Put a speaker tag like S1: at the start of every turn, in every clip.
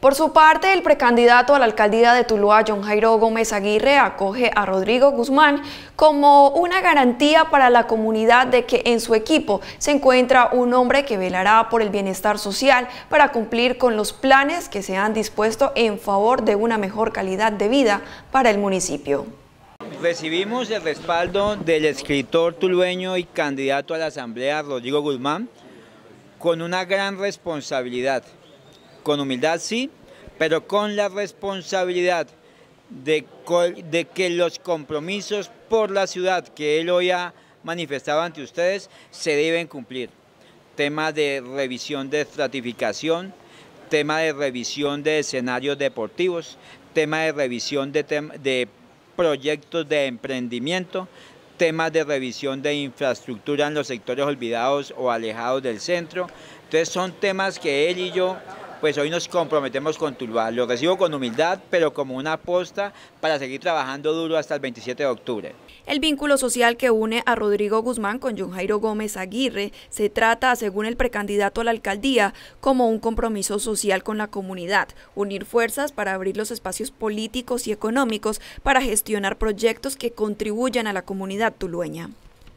S1: Por su parte, el precandidato a la alcaldía de Tuluá, John Jairo Gómez Aguirre, acoge a Rodrigo Guzmán como una garantía para la comunidad de que en su equipo se encuentra un hombre que velará por el bienestar social para cumplir con los planes que se han dispuesto en favor de una mejor calidad de vida para el municipio.
S2: Recibimos el respaldo del escritor tulueño y candidato a la Asamblea, Rodrigo Guzmán, con una gran responsabilidad con humildad sí, pero con la responsabilidad de, que los compromisos por la ciudad que él hoy ha manifestado ante ustedes se deben cumplir. Tema de revisión de estratificación, tema de revisión de escenarios deportivos, tema de revisión de, proyectos de emprendimiento, temas de revisión de infraestructura en los sectores olvidados o alejados del centro. Entonces son temas que él y yo pues hoy nos comprometemos con Tuluá. Lo recibo con humildad, pero como una aposta para seguir trabajando duro hasta el 27 de octubre.
S1: El vínculo social que une a Rodrigo Guzmán con John Jairo Gómez Aguirre se trata, según el precandidato a la alcaldía, como un compromiso social con la comunidad, unir fuerzas para abrir los espacios políticos y económicos para gestionar proyectos que contribuyan a la comunidad tulueña.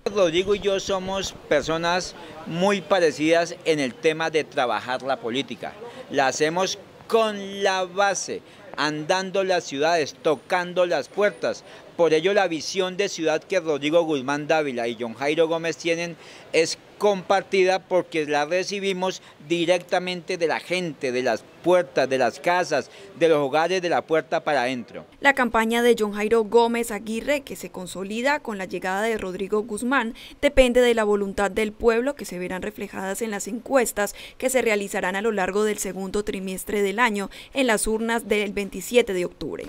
S2: Rodrigo y yo somos personas muy parecidas en el tema de trabajar la política la hacemos con la base, andando las ciudades, tocando las puertas. Por ello la visión de ciudad que Rodrigo Guzmán Dávila y John Jairo Gómez tienen es compartida porque la recibimos directamente de la gente, de las puertas, de las casas, de los hogares, de la puerta para adentro.
S1: La campaña de John Jairo Gómez Aguirre, que se consolida con la llegada de Rodrigo Guzmán, depende de la voluntad del pueblo que se verán reflejadas en las encuestas que se realizarán a lo largo del segundo trimestre del año en las urnas del 27 de octubre.